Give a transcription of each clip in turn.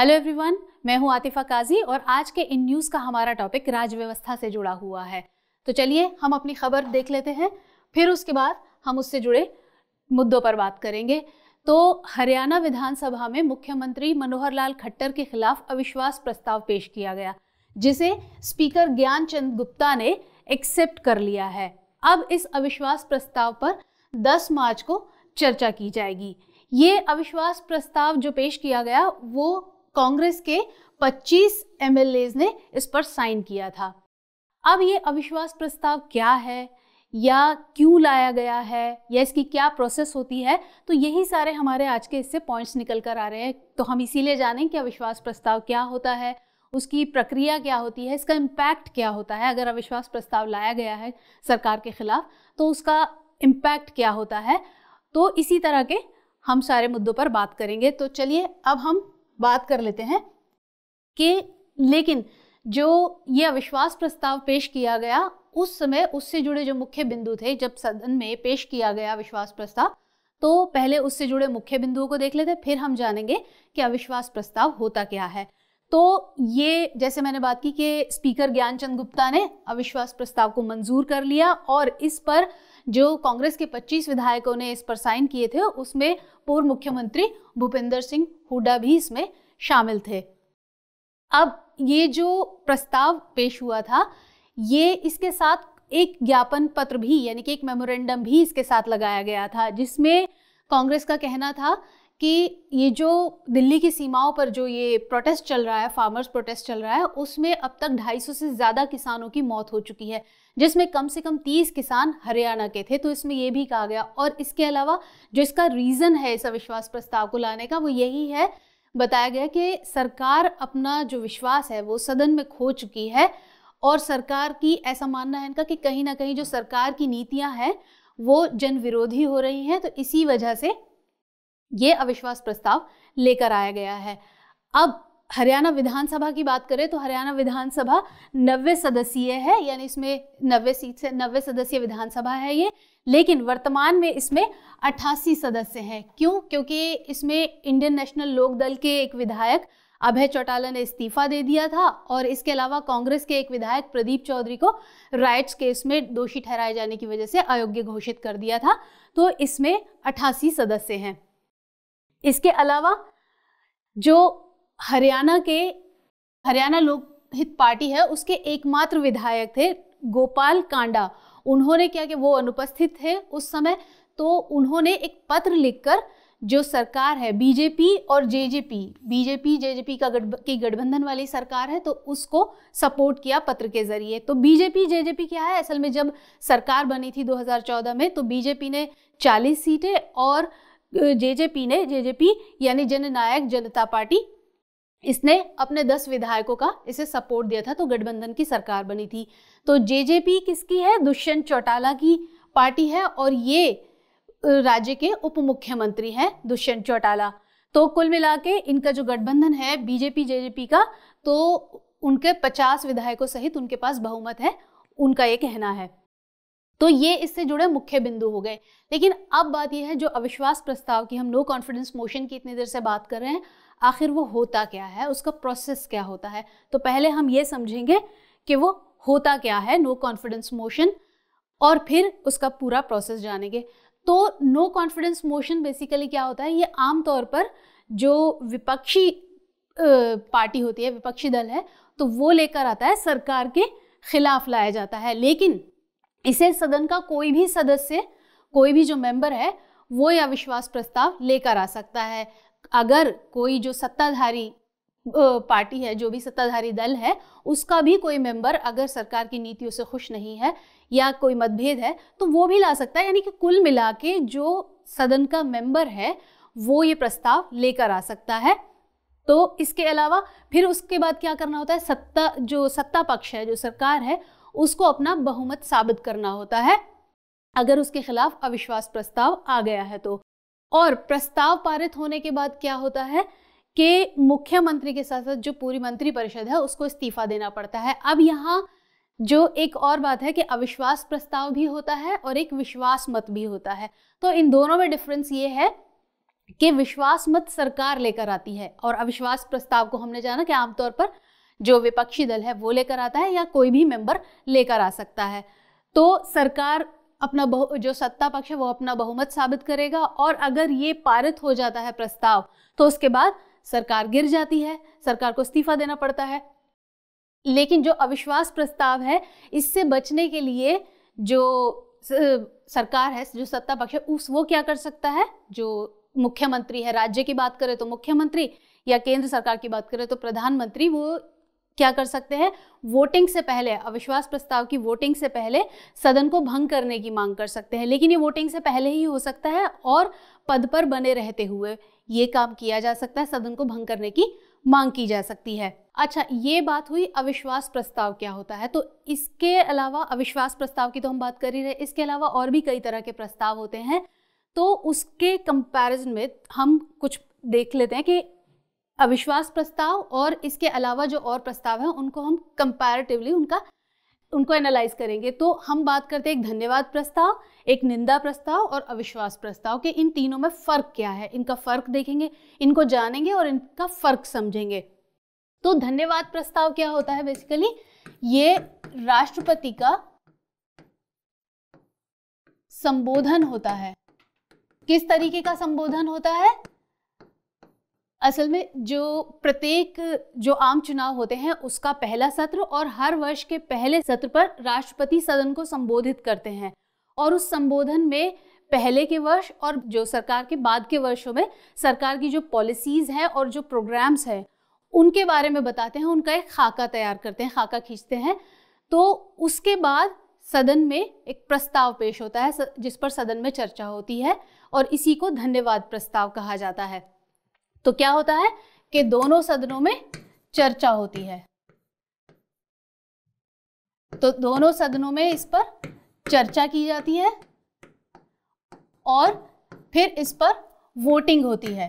hello everyone मैं हूं आतिफा काजी और आज के इन न्यूज़ का हमारा टॉपिक राज्य व्यवस्था से जुड़ा हुआ है तो चलिए हम अपनी खबर देख लेते हैं फिर उसके बाद हम उससे जुड़े मुद्दों पर बात करेंगे तो हरियाणा विधानसभा में मुख्यमंत्री मनोहर लाल खट्टर के खिलाफ अविश्वास प्रस्ताव पेश किया गया जिसे स्पीकर ज्ञान चंद गुप्ता ने एक्सेप्ट कर लिया है अब इस अविश्वास प्रस्ताव पर 10 मार्च को चर्चा की जाएगी ये अविश्वास प्रस्ताव जो पेश किया गया वो कांग्रेस के 25 एम ने इस पर साइन किया था अब ये अविश्वास प्रस्ताव क्या है या क्यों लाया गया है या इसकी क्या प्रोसेस होती है तो यही सारे हमारे आज के इससे पॉइंट्स निकल कर आ रहे हैं तो हम इसीलिए जानें कि अविश्वास प्रस्ताव क्या होता है उसकी प्रक्रिया क्या होती है इसका इम्पैक्ट क्या होता है अगर अविश्वास प्रस्ताव लाया गया है सरकार के खिलाफ तो उसका इम्पैक्ट क्या होता है तो इसी तरह के हम सारे मुद्दों पर बात करेंगे तो चलिए अब हम बात कर लेते हैं कि लेकिन जो ये अविश्वास प्रस्ताव पेश किया गया उस समय उससे जुड़े जो मुख्य बिंदु थे जब सदन में पेश किया गया अविश्वास प्रस्ताव तो पहले उससे जुड़े मुख्य बिंदुओं को देख लेते हैं फिर हम जानेंगे कि अविश्वास प्रस्ताव होता क्या है तो ये जैसे मैंने बात की कि स्पीकर ज्ञानचंद गुप्ता ने अविश्वास प्रस्ताव को मंजूर कर लिया और इस पर जो कांग्रेस के 25 विधायकों ने इस पर साइन किए थे उसमें पूर्व मुख्यमंत्री भूपेंद्र सिंह हुडा भी इसमें शामिल थे अब ये जो प्रस्ताव पेश हुआ था ये इसके साथ एक ज्ञापन पत्र भी यानी कि एक मेमोरेंडम भी इसके साथ लगाया गया था जिसमें कांग्रेस का कहना था कि ये जो दिल्ली की सीमाओं पर जो ये प्रोटेस्ट चल रहा है फार्मर्स प्रोटेस्ट चल रहा है उसमें अब तक 250 से ज़्यादा किसानों की मौत हो चुकी है जिसमें कम से कम तीस किसान हरियाणा के थे तो इसमें यह भी कहा गया और इसके अलावा जो इसका रीज़न है इस अविश्वास प्रस्ताव को लाने का वो यही है बताया गया कि सरकार अपना जो विश्वास है वो सदन में खो चुकी है और सरकार की ऐसा मानना है इनका कि कहीं ना कहीं जो सरकार की नीतियां हैं वो जन विरोधी हो रही हैं तो इसी वजह से ये अविश्वास प्रस्ताव लेकर आया गया है अब हरियाणा विधानसभा की बात करें तो हरियाणा विधानसभा नब्बे सदस्यीय है यानी इसमें नब्बे सीट से नब्बे सदस्यीय विधानसभा है ये लेकिन वर्तमान में इसमें अट्ठासी सदस्य हैं क्यों क्योंकि इसमें इंडियन नेशनल लोक दल के एक विधायक अभय चौटाला ने इस्तीफा दे दिया था और इसके अलावा कांग्रेस के एक विधायक प्रदीप चौधरी को राइट्स केस में दोषी ठहराए जाने की वजह से अयोग्य घोषित कर दिया था तो इसमें अट्ठासी सदस्य हैं इसके अलावा जो हरियाणा के हरियाणा लोकहित पार्टी है उसके एकमात्र विधायक थे गोपाल कांडा उन्होंने क्या कि वो अनुपस्थित थे उस समय तो उन्होंने एक पत्र लिखकर जो सरकार है बीजेपी और जेजेपी बीजेपी जेजेपी का गठ की गठबंधन वाली सरकार है तो उसको सपोर्ट किया पत्र के जरिए तो बीजेपी जेजेपी क्या है असल में जब सरकार बनी थी 2014 में तो बीजेपी ने 40 सीटें और जेजेपी ने जेजेपी यानी जननायक जनता पार्टी इसने अपने दस विधायकों का इसे सपोर्ट दिया था तो गठबंधन की सरकार बनी थी तो जेजेपी किसकी है दुष्यंत चौटाला की पार्टी है और ये राज्य के उप मुख्यमंत्री हैं दुष्यंत चौटाला तो कुल मिला के इनका जो गठबंधन है बीजेपी जेजेपी का तो उनके 50 विधायकों सहित उनके पास बहुमत है उनका ये कहना है तो ये इससे जुड़े मुख्य बिंदु हो गए लेकिन अब बात यह है जो अविश्वास प्रस्ताव की हम नो कॉन्फिडेंस मोशन की इतनी देर से बात कर रहे हैं आखिर वो होता क्या है उसका प्रोसेस क्या होता है तो पहले हम ये समझेंगे कि वो होता क्या है नो कॉन्फिडेंस मोशन और फिर उसका पूरा प्रोसेस जानेंगे तो नो कॉन्फिडेंस मोशन बेसिकली क्या होता है ये आमतौर पर जो विपक्षी पार्टी होती है विपक्षी दल है तो वो लेकर आता है सरकार के खिलाफ लाया जाता है लेकिन इसे सदन का कोई भी सदस्य कोई भी जो मेंबर है वो यह अविश्वास प्रस्ताव लेकर आ सकता है अगर कोई जो सत्ताधारी पार्टी है जो भी सत्ताधारी दल है उसका भी कोई मेंबर अगर सरकार की नीतियों से खुश नहीं है या कोई मतभेद है तो वो भी ला सकता है यानी कि कुल मिला के जो सदन का मेंबर है वो ये प्रस्ताव लेकर आ सकता है तो इसके अलावा फिर उसके बाद क्या करना होता है सत्ता जो सत्ता पक्ष है जो सरकार है उसको अपना बहुमत साबित करना होता है अगर उसके खिलाफ अविश्वास प्रस्ताव आ गया है तो और प्रस्ताव पारित होने के बाद क्या होता है कि मुख्यमंत्री के साथ साथ जो पूरी मंत्रिपरिषद है उसको इस्तीफा देना पड़ता है अब यहाँ जो एक और बात है कि अविश्वास प्रस्ताव भी होता है और एक विश्वास मत भी होता है तो इन दोनों में डिफरेंस ये है कि विश्वास मत सरकार लेकर आती है और अविश्वास प्रस्ताव को हमने जाना कि आमतौर पर जो विपक्षी दल है वो लेकर आता है या कोई भी मेंबर लेकर आ सकता है तो सरकार अपना बहु जो सत्ता पक्ष है वो अपना बहुमत साबित करेगा और अगर ये पारित हो जाता है प्रस्ताव तो उसके बाद सरकार गिर जाती है सरकार को इस्तीफा देना पड़ता है लेकिन जो अविश्वास प्रस्ताव है इससे बचने के लिए जो सरकार है जो सत्ता पक्ष है उस वो क्या कर सकता है जो मुख्यमंत्री है राज्य की बात करें तो मुख्यमंत्री या केंद्र सरकार की बात करें तो प्रधानमंत्री वो क्या कर सकते हैं वोटिंग से पहले अविश्वास प्रस्ताव की वोटिंग से पहले सदन को भंग करने की मांग कर सकते हैं लेकिन ये वोटिंग से पहले ही हो सकता है और पद पर बने रहते हुए ये काम किया जा सकता है सदन को भंग करने की मांग की जा सकती है अच्छा ये बात हुई अविश्वास प्रस्ताव क्या होता है तो इसके अलावा अविश्वास प्रस्ताव की तो हम बात कर ही रहे इसके अलावा और भी कई तरह के प्रस्ताव होते हैं तो उसके कंपैरिजन में हम कुछ देख लेते हैं कि अविश्वास प्रस्ताव और इसके अलावा जो और प्रस्ताव है उनको हम कंपैरेटिवली उनका उनको एनालाइज करेंगे तो हम बात करते हैं एक धन्यवाद प्रस्ताव एक निंदा प्रस्ताव और अविश्वास प्रस्ताव के इन तीनों में फ़र्क क्या है इनका फ़र्क देखेंगे इनको जानेंगे और इनका फ़र्क समझेंगे तो धन्यवाद प्रस्ताव क्या होता है बेसिकली ये राष्ट्रपति का संबोधन होता है किस तरीके का संबोधन होता है असल में जो प्रत्येक जो आम चुनाव होते हैं उसका पहला सत्र और हर वर्ष के पहले सत्र पर राष्ट्रपति सदन को संबोधित करते हैं और उस संबोधन में पहले के वर्ष और जो सरकार के बाद के वर्षों में सरकार की जो पॉलिसीज़ हैं और जो प्रोग्राम्स हैं उनके बारे में बताते हैं उनका एक खाका तैयार करते हैं खाका खींचते हैं तो उसके बाद सदन में एक प्रस्ताव पेश होता है जिस पर सदन में चर्चा होती है और इसी को धन्यवाद प्रस्ताव कहा जाता है तो क्या होता है कि दोनों सदनों में चर्चा होती है तो दोनों सदनों में इस पर चर्चा की जाती है और फिर इस पर वोटिंग होती है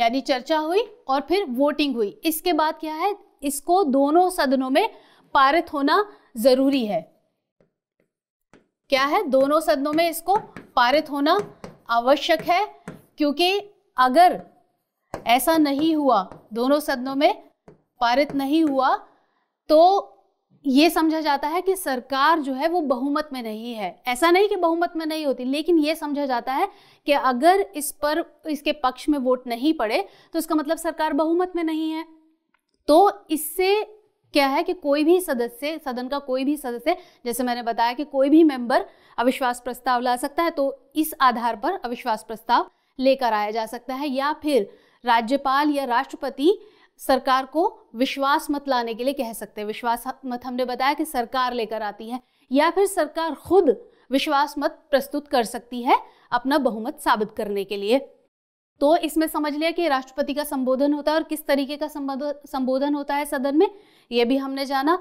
यानी चर्चा हुई और फिर वोटिंग हुई इसके बाद क्या है इसको दोनों सदनों में पारित होना जरूरी है क्या है दोनों सदनों में इसको पारित होना आवश्यक है क्योंकि अगर ऐसा नहीं हुआ दोनों सदनों में पारित नहीं हुआ तो ये समझा जाता है कि सरकार जो है वो बहुमत में नहीं है ऐसा नहीं कि बहुमत में नहीं होती लेकिन ये समझा जाता है कि अगर इस पर इसके पक्ष में वोट नहीं पड़े तो इसका मतलब सरकार बहुमत में नहीं है तो इससे क्या है कि कोई भी सदस्य सदन का कोई भी सदस्य जैसे मैंने बताया कि कोई भी मेंबर अविश्वास प्रस्ताव ला सकता है तो इस आधार पर अविश्वास प्रस्ताव लेकर आया जा सकता है या फिर राज्यपाल या राष्ट्रपति सरकार को विश्वास मत लाने के लिए कह सकते हैं विश्वास मत हमने बताया कि सरकार लेकर आती है या फिर सरकार खुद विश्वास मत प्रस्तुत कर सकती है अपना बहुमत साबित करने के लिए तो इसमें समझ लिया कि राष्ट्रपति का संबोधन होता है और किस तरीके का संबोधन होता है सदन में यह भी हमने जाना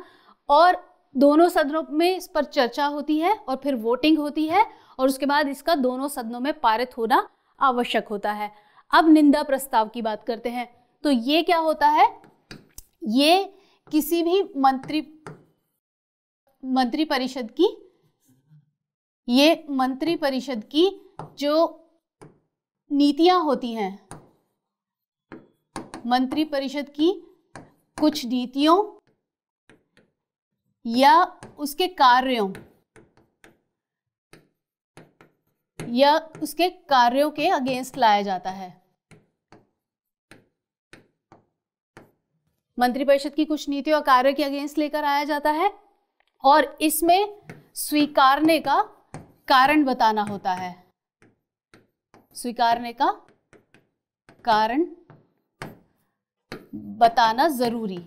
और दोनों सदनों में इस पर चर्चा होती है और फिर वोटिंग होती है और उसके बाद इसका दोनों सदनों में पारित होना आवश्यक होता है अब निंदा प्रस्ताव की बात करते हैं तो ये क्या होता है ये किसी भी मंत्री मंत्रिपरिषद की ये मंत्रिपरिषद की जो नीतियां होती हैं मंत्रिपरिषद की कुछ नीतियों या उसके कार्यों या उसके कार्यों के अगेंस्ट लाया जाता है मंत्रिपरिषद की कुछ नीतियों और कार्यों के अगेंस्ट लेकर आया जाता है और इसमें स्वीकारने का कारण बताना होता है स्वीकारने का कारण बताना जरूरी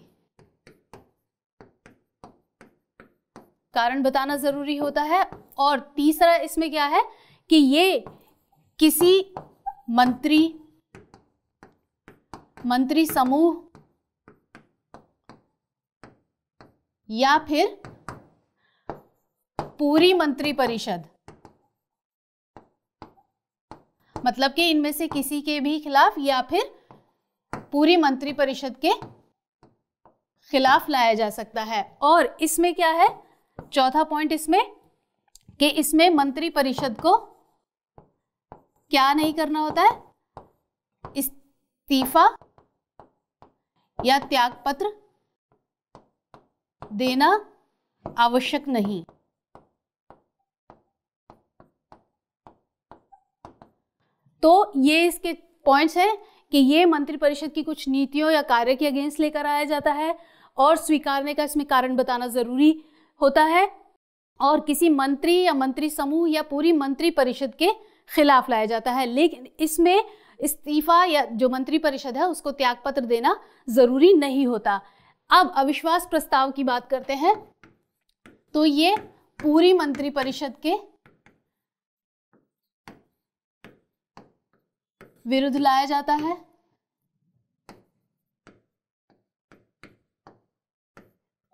कारण बताना जरूरी होता है और तीसरा इसमें क्या है कि ये किसी मंत्री मंत्री समूह या फिर पूरी मंत्री परिषद मतलब कि इनमें से किसी के भी खिलाफ या फिर पूरी मंत्री परिषद के खिलाफ लाया जा सकता है और इसमें क्या है चौथा पॉइंट इसमें कि इसमें मंत्री परिषद को क्या नहीं करना होता है इस्तीफा या त्याग पत्र देना आवश्यक नहीं तो ये इसके पॉइंट्स हैं कि ये मंत्रिपरिषद की कुछ नीतियों या कार्य के अगेंस्ट लेकर आया जाता है और स्वीकारने का इसमें कारण बताना जरूरी होता है और किसी मंत्री या मंत्री समूह या पूरी मंत्री परिषद के खिलाफ लाया जाता है लेकिन इसमें इस्तीफा या जो मंत्री परिषद है उसको त्यागपत्र देना जरूरी नहीं होता अब अविश्वास प्रस्ताव की बात करते हैं तो ये पूरी मंत्री परिषद के विरुद्ध लाया जाता है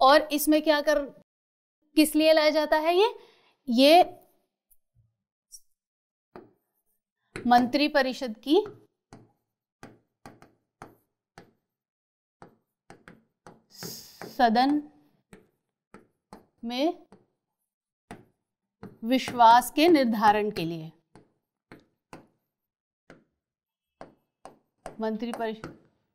और इसमें क्या कर किस लिए लाया जाता है ये ये मंत्रिपरिषद की सदन में विश्वास के निर्धारण के लिए मंत्रिपरिषद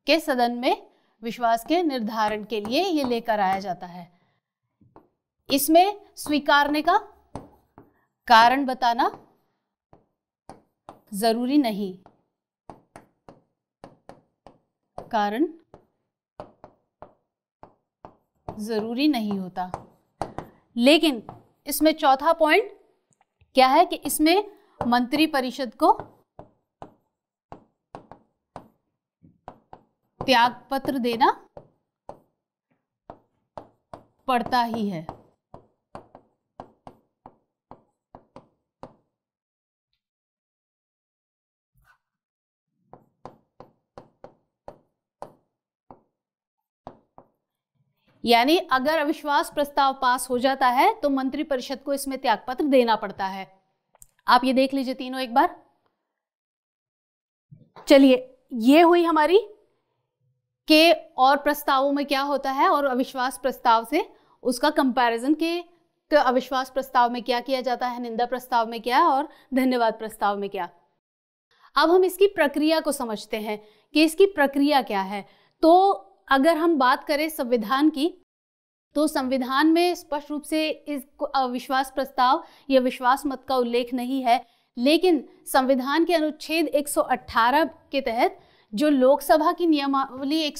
के सदन में विश्वास के निर्धारण के लिए ये लेकर आया जाता है इसमें स्वीकारने का कारण बताना ज़रूरी नहीं कारण ज़रूरी नहीं होता लेकिन इसमें चौथा पॉइंट क्या है कि इसमें मंत्री परिषद को त्याग पत्र देना पड़ता ही है यानी अगर अविश्वास प्रस्ताव पास हो जाता है तो मंत्रिपरिषद को इसमें त्यागपत्र देना पड़ता है आप ये देख लीजिए तीनों एक बार चलिए ये हुई हमारी के और प्रस्तावों में क्या होता है और अविश्वास प्रस्ताव से उसका कंपैरिजन के तो अविश्वास प्रस्ताव में क्या किया जाता है निंदा प्रस्ताव में क्या और धन्यवाद प्रस्ताव में क्या अब हम इसकी प्रक्रिया को समझते हैं कि इसकी प्रक्रिया क्या है तो अगर हम बात करें संविधान की तो संविधान में स्पष्ट रूप से इस अविश्वास प्रस्ताव या विश्वास मत का उल्लेख नहीं है लेकिन संविधान के अनुच्छेद 118 के तहत जो लोकसभा की नियमावली एक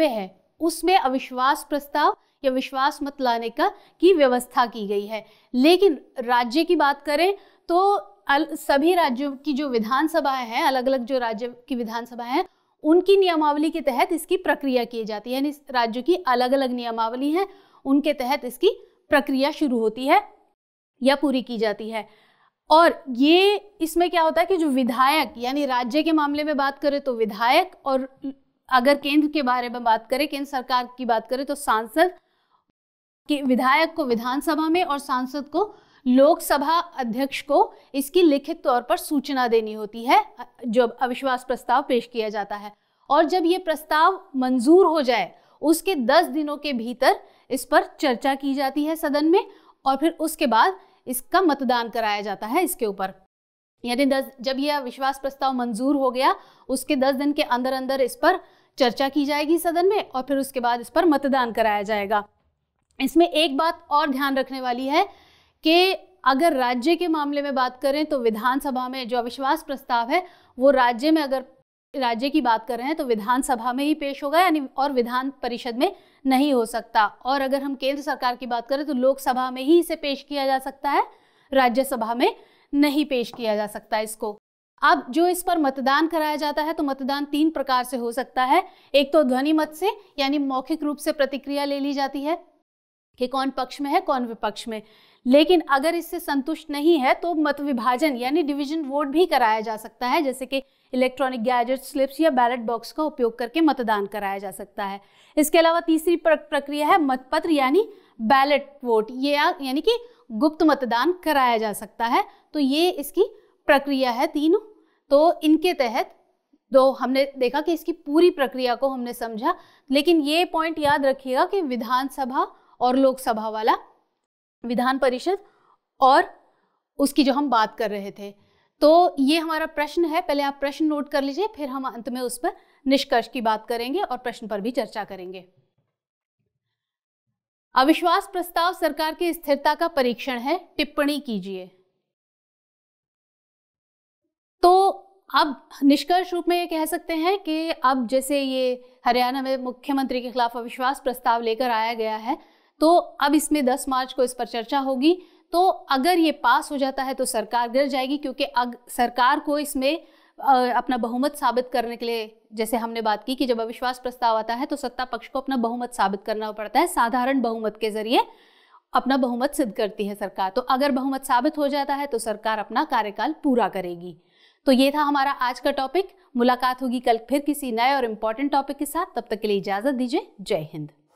है उसमें अविश्वास प्रस्ताव या विश्वास मत लाने का की व्यवस्था की गई है लेकिन राज्य की बात करें तो सभी राज्यों की जो विधानसभा है अलग अलग जो राज्य की विधानसभा है उनकी नियमावली के तहत इसकी प्रक्रिया की जाती है यानी राज्यों की अलग अलग नियमावली है उनके तहत इसकी प्रक्रिया शुरू होती है या पूरी की जाती है और ये इसमें क्या होता है कि जो विधायक यानी राज्य के मामले में बात करें तो विधायक और अगर केंद्र के बारे में बात करें केंद्र सरकार की बात करें तो सांसद के विधायक को विधानसभा में और सांसद को लोकसभा अध्यक्ष को इसकी लिखित तौर पर सूचना देनी होती है जब अविश्वास प्रस्ताव पेश किया जाता है और जब ये प्रस्ताव मंजूर हो जाए उसके दस दिनों के भीतर इस पर चर्चा की जाती है सदन में और फिर उसके बाद इसका मतदान कराया जाता है इसके ऊपर यानी दस जब यह विश्वास प्रस्ताव मंजूर हो गया उसके दस दिन के अंदर अंदर इस पर चर्चा की जाएगी सदन में और फिर उसके बाद इस पर मतदान कराया जाएगा इसमें एक बात और ध्यान रखने वाली है कि अगर राज्य के मामले में बात करें तो विधानसभा में जो अविश्वास प्रस्ताव है वो राज्य में अगर राज्य की बात कर रहे हैं तो विधानसभा में ही पेश होगा यानी और विधान परिषद में नहीं हो सकता और अगर हम केंद्र सरकार की बात करें तो लोकसभा में ही इसे पेश किया जा सकता है राज्यसभा में नहीं पेश किया जा सकता इसको अब जो इस पर मतदान कराया जाता है तो मतदान तीन प्रकार से हो सकता है एक तो ध्वनि मत से यानी मौखिक रूप से प्रतिक्रिया ले ली जाती है कि कौन पक्ष में है कौन विपक्ष में लेकिन अगर इससे संतुष्ट नहीं है तो मत विभाजन यानी डिवीजन वोट भी कराया जा सकता है जैसे कि इलेक्ट्रॉनिक गैजेट स्लिप्स या बैलेट बॉक्स का उपयोग करके मतदान कराया जा सकता है इसके अलावा तीसरी प्रक्रिया है मतपत्र यानी बैलेट वोट ये यानी कि गुप्त मतदान कराया जा सकता है तो ये इसकी प्रक्रिया है तीनों तो इनके तहत दो तो हमने देखा कि इसकी पूरी प्रक्रिया को हमने समझा लेकिन ये पॉइंट याद रखिएगा कि विधानसभा और लोकसभा वाला विधान परिषद और उसकी जो हम बात कर रहे थे तो ये हमारा प्रश्न है पहले आप प्रश्न नोट कर लीजिए फिर हम अंत में उस पर निष्कर्ष की बात करेंगे और प्रश्न पर भी चर्चा करेंगे अविश्वास प्रस्ताव सरकार की स्थिरता का परीक्षण है टिप्पणी कीजिए तो अब निष्कर्ष रूप में ये कह सकते हैं कि अब जैसे ये हरियाणा में मुख्यमंत्री के खिलाफ अविश्वास प्रस्ताव लेकर आया गया है तो अब इसमें 10 मार्च को इस पर चर्चा होगी तो अगर ये पास हो जाता है तो सरकार गिर जाएगी क्योंकि अग, सरकार को इसमें अपना बहुमत साबित करने के लिए जैसे हमने बात की कि जब अविश्वास प्रस्ताव आता है तो सत्ता पक्ष को अपना बहुमत साबित करना पड़ता है साधारण बहुमत के जरिए अपना बहुमत सिद्ध करती है सरकार तो अगर बहुमत साबित हो जाता है तो सरकार अपना कार्यकाल पूरा करेगी तो ये था हमारा आज का टॉपिक मुलाकात होगी कल फिर किसी नए और इम्पॉर्टेंट टॉपिक के साथ तब तक के लिए इजाजत दीजिए जय हिंद